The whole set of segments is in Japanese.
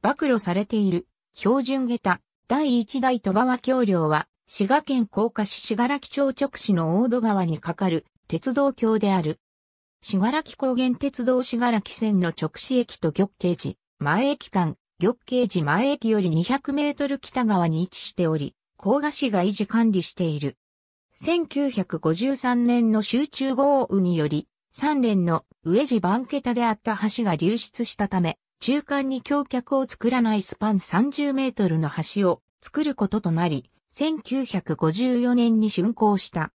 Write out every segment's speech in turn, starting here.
暴露されている、標準下駄、第一代戸川橋梁は、滋賀県甲賀市信楽木町直市の大戸川に架かる鉄道橋である。信楽木高原鉄道信楽木線の直市駅と玉慶寺、前駅間、玉慶寺前駅より200メートル北側に位置しており、甲賀市が維持管理している。1953年の集中豪雨により、3連の上地番桁であった橋が流出したため、中間に橋脚を作らないスパン30メートルの橋を作ることとなり、1954年に竣工した。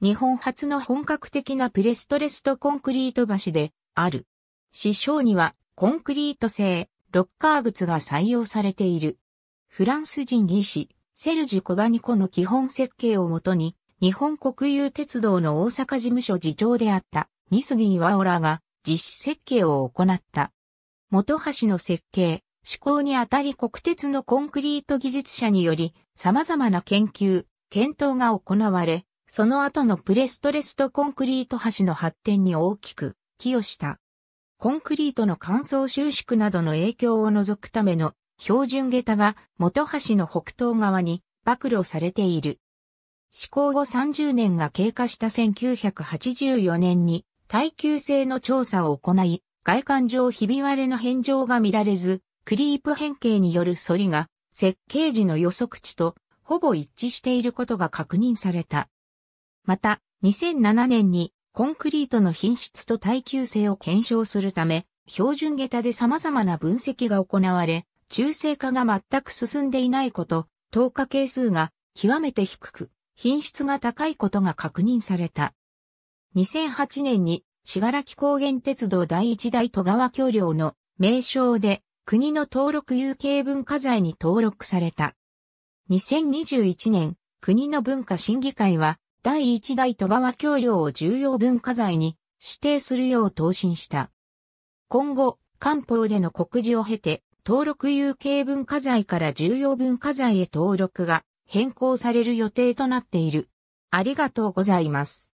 日本初の本格的なプレストレストコンクリート橋である。師匠にはコンクリート製ロッカー靴が採用されている。フランス人技師セルジュ・コバニコの基本設計をもとに日本国有鉄道の大阪事務所次長であったニスギ・ン・ワオラが実施設計を行った。元橋の設計、施行にあたり国鉄のコンクリート技術者により様々な研究、検討が行われ、その後のプレストレストコンクリート橋の発展に大きく寄与した。コンクリートの乾燥収縮などの影響を除くための標準下駄が元橋の北東側に暴露されている。施行後30年が経過した1984年に耐久性の調査を行い、外観上ひび割れの返上が見られず、クリープ変形による反りが設計時の予測値とほぼ一致していることが確認された。また、2007年にコンクリートの品質と耐久性を検証するため、標準下駄で様々な分析が行われ、中性化が全く進んでいないこと、透過係数が極めて低く、品質が高いことが確認された。2008年にしがらき高原鉄道第一代戸川橋梁の名称で国の登録有形文化財に登録された。2021年、国の文化審議会は第一代戸川橋梁を重要文化財に指定するよう答申した。今後、官報での告示を経て、登録有形文化財から重要文化財へ登録が変更される予定となっている。ありがとうございます。